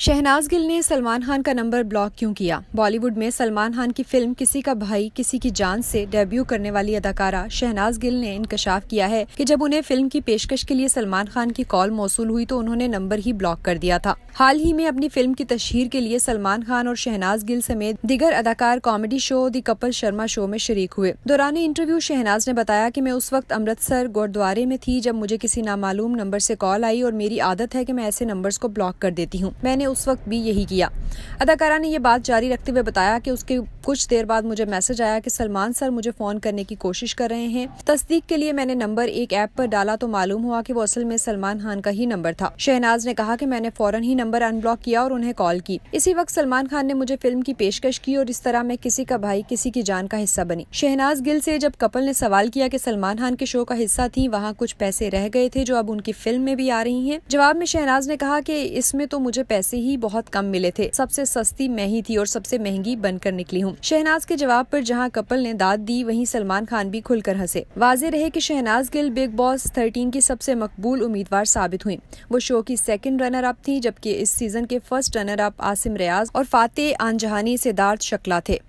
शहनाज गिल ने सलमान खान का number block क्यों किया बॉलीवुड में सलमान खान की फिल्म किसी का भाई किसी की जान से डेब्यू करने वाली अदाकारा शहनाज गिल ने इंकशाफ किया है कि जब उन्हें फिल्म की पेशकश के लिए सलमान खान की कॉल मौसूल हुई तो उन्होंने नंबर ही ब्लॉक कर दिया था हाल ही में अपनी फिल्म की तशहर के लिए सलमान खान और शहनाज गिल समेत दिगर अदाकार comedy show the Kapil Sharma show में शरीक हुए दौरान इंटरव्यू शहनाज ने बताया की मैं उस वक्त अमृतसर गुरुद्वारे में थी जब मुझे किसी नामालूम नंबर ऐसी कॉल आई और मेरी आदत है की मैं ऐसे नंबर को ब्लॉक कर देती हूँ मैंने उस वक्त भी यही किया अदाकारा ने यह बात जारी रखते हुए बताया कि उसके कुछ देर बाद मुझे मैसेज आया कि सलमान सर मुझे फ़ोन करने की कोशिश कर रहे हैं तस्दीक के लिए मैंने नंबर एक ऐप पर डाला तो मालूम हुआ कि वो असल में सलमान खान का ही नंबर था शहनाज ने कहा कि मैंने फौरन ही नंबर अनब्लॉक किया और उन्हें कॉल की इसी वक्त सलमान खान ने मुझे फिल्म की पेशकश की और इस तरह मैं किसी का भाई किसी की जान का हिस्सा बनी शहनाज गिल से जब कपल ने सवाल किया कि सलमान खान के शो का हिस्सा थी वहाँ कुछ पैसे रह गए थे जो अब उनकी फिल्म में भी आ रही है जवाब में शहनाज ने कहा की इसमें तो मुझे पैसे से ही बहुत कम मिले थे सबसे सस्ती मैं ही थी और सबसे महंगी बनकर निकली हूँ शहनाज के जवाब पर जहाँ कपल ने दाद दी वहीं सलमान खान भी खुलकर हंसे वाजे रहे की Shehnaaz Gill Bigg Boss thirteen की सबसे मकबूल उम्मीदवार साबित हुई वो शो की सेकेंड रनर अप थी जबकि इस सीजन के first runner up Asim Riaz और फातेह आनजहानी सिद्धार्थ शक्ला थे